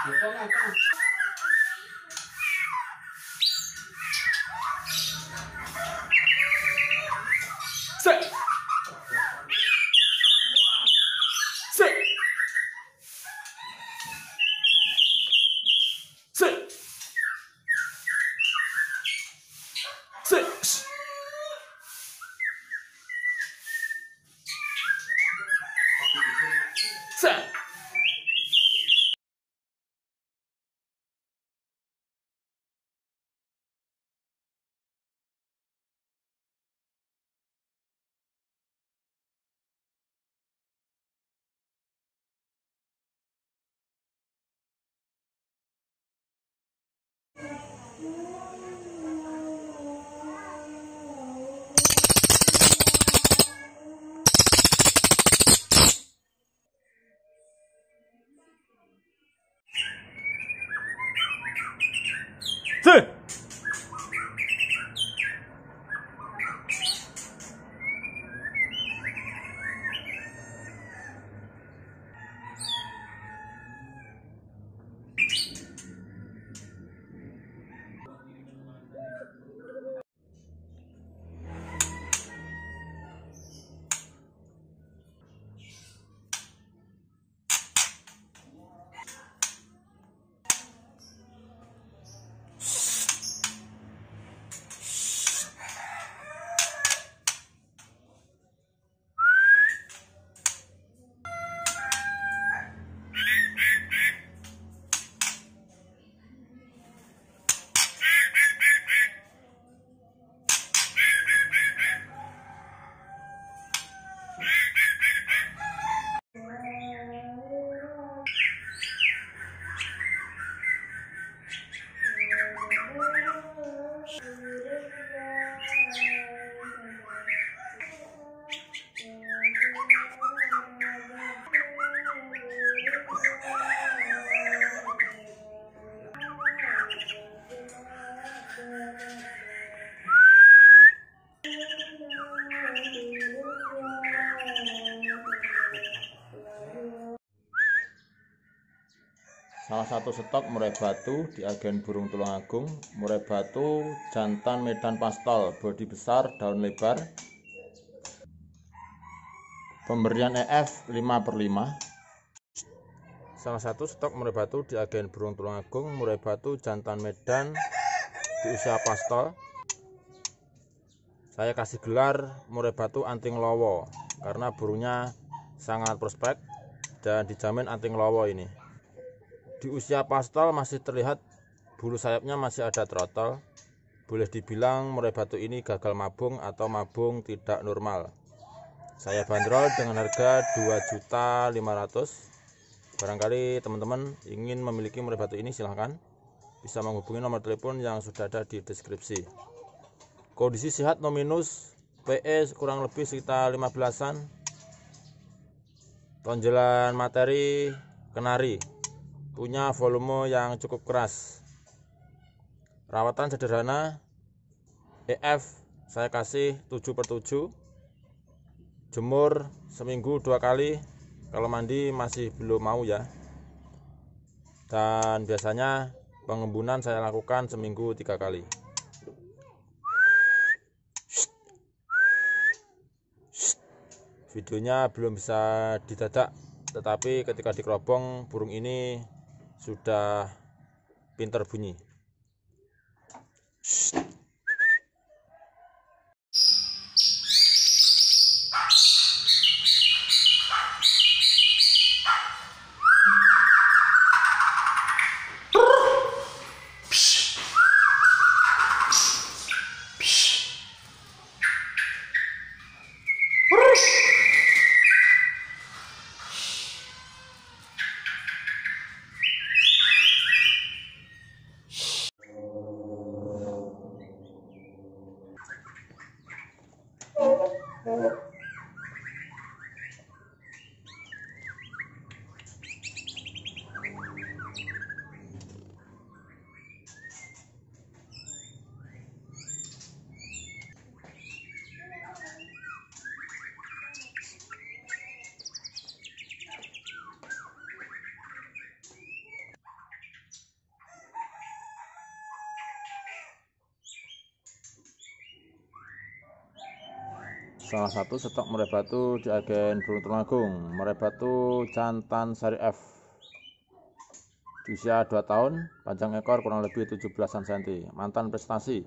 三，三，三，三，三，是。Salah satu stok murai batu di agen burung tulung agung, murai batu, jantan medan pastol, bodi besar, daun lebar. Pemberian EF 5 per 5. Salah satu stok murai batu di agen burung tulung agung, murai batu, jantan medan, di usia pastol saya kasih gelar murai batu anting lowo karena burunya sangat prospek dan dijamin anting lowo ini di usia pastol masih terlihat bulu sayapnya masih ada trotol boleh dibilang murai batu ini gagal mabung atau mabung tidak normal saya bandrol dengan harga 2.500 barangkali teman-teman ingin memiliki murai batu ini silahkan bisa menghubungi nomor telepon yang sudah ada di deskripsi. Kondisi sehat nominus PS e kurang lebih sekitar 15-an. Tonjolan materi kenari punya volume yang cukup keras. Rawatan sederhana EF saya kasih 7 per 7 Jemur seminggu dua kali Kalau mandi masih belum mau ya Dan biasanya Pengembunan saya lakukan seminggu tiga kali. Videonya belum bisa didadak, tetapi ketika dikerobong burung ini sudah pinter bunyi. Shh. salah satu stok merebatu batu di agen burung Tulungagung merebatu batu jantan seri F usia 2 tahun panjang ekor kurang lebih 17 cm mantan prestasi